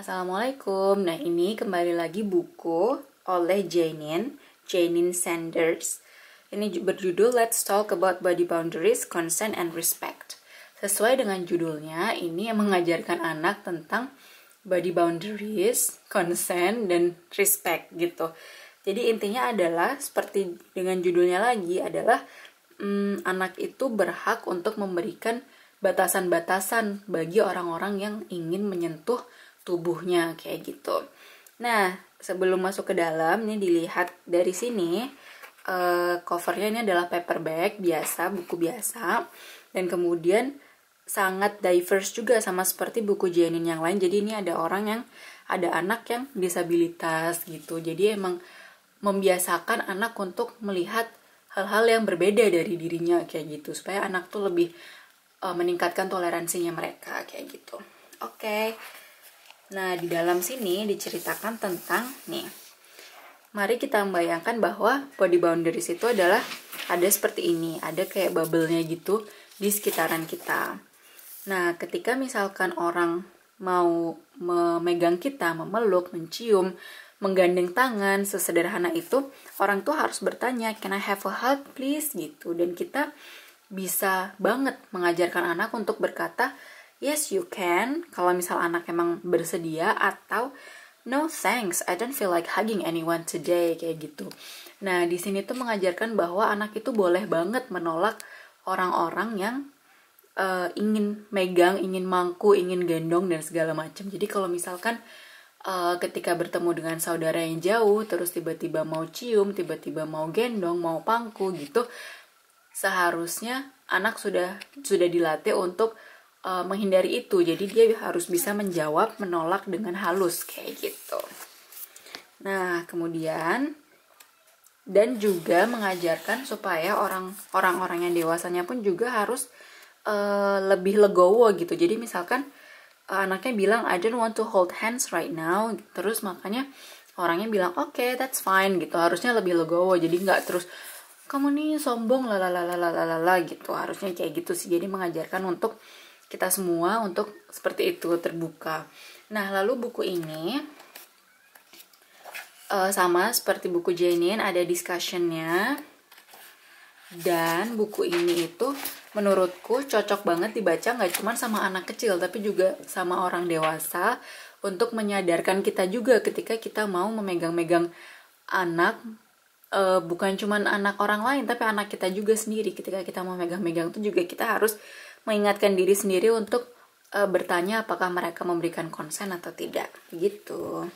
Assalamualaikum. Nah, ini kembali lagi buku oleh Janine, Janine Sanders. Ini berjudul Let's Talk About Body Boundaries, Consent and Respect. Sesuai dengan judulnya, ini yang mengajarkan anak tentang body boundaries, consent, dan respect gitu. Jadi intinya adalah seperti dengan judulnya lagi adalah hmm, anak itu berhak untuk memberikan batasan-batasan bagi orang-orang yang ingin menyentuh tubuhnya kayak gitu. Nah, sebelum masuk ke dalam ini dilihat dari sini uh, covernya ini adalah paperback biasa, buku biasa dan kemudian sangat diverse juga sama seperti buku Janin yang lain. Jadi ini ada orang yang ada anak yang disabilitas gitu. Jadi emang membiasakan anak untuk melihat hal-hal yang berbeda dari dirinya kayak gitu supaya anak tuh lebih uh, meningkatkan toleransinya mereka kayak gitu. Oke. Okay. Nah, di dalam sini diceritakan tentang nih. Mari kita membayangkan bahwa body boundaries itu adalah ada seperti ini, ada kayak bubble-nya gitu di sekitaran kita. Nah, ketika misalkan orang mau memegang kita, memeluk, mencium, menggandeng tangan, sesederhana itu, orang tuh harus bertanya, "Can I have a hug, please?" gitu. Dan kita bisa banget mengajarkan anak untuk berkata, yes you can kalau misal anak emang bersedia atau no thanks I don't feel like hugging anyone today kayak gitu nah di sini tuh mengajarkan bahwa anak itu boleh banget menolak orang-orang yang uh, ingin megang ingin mangku ingin gendong dan segala macam jadi kalau misalkan uh, ketika bertemu dengan saudara yang jauh terus tiba-tiba mau cium tiba-tiba mau gendong mau pangku gitu seharusnya anak sudah sudah dilatih untuk uh, menghindari itu jadi dia harus bisa menjawab menolak dengan halus kayak gitu nah kemudian dan juga mengajarkan supaya orang orang-orang yang dewasanya pun juga harus uh, lebih legowo gitu jadi misalkan uh, anaknya bilang I don't want to hold hands right now terus makanya orangnya bilang oke okay, that's fine gitu harusnya lebih legowo jadi nggak terus kamu nih sombong lalalalalalala gitu harusnya kayak gitu sih jadi mengajarkan untuk kita semua untuk seperti itu terbuka. Nah, lalu buku ini uh, sama seperti buku Janine ada discussionnya dan buku ini itu menurutku cocok banget dibaca nggak cuma sama anak kecil tapi juga sama orang dewasa untuk menyadarkan kita juga ketika kita mau memegang-megang anak e, bukan cuma anak orang lain tapi anak kita juga sendiri ketika kita mau megang-megang itu juga kita harus mengingatkan diri sendiri untuk e, bertanya apakah mereka memberikan konsen atau tidak gitu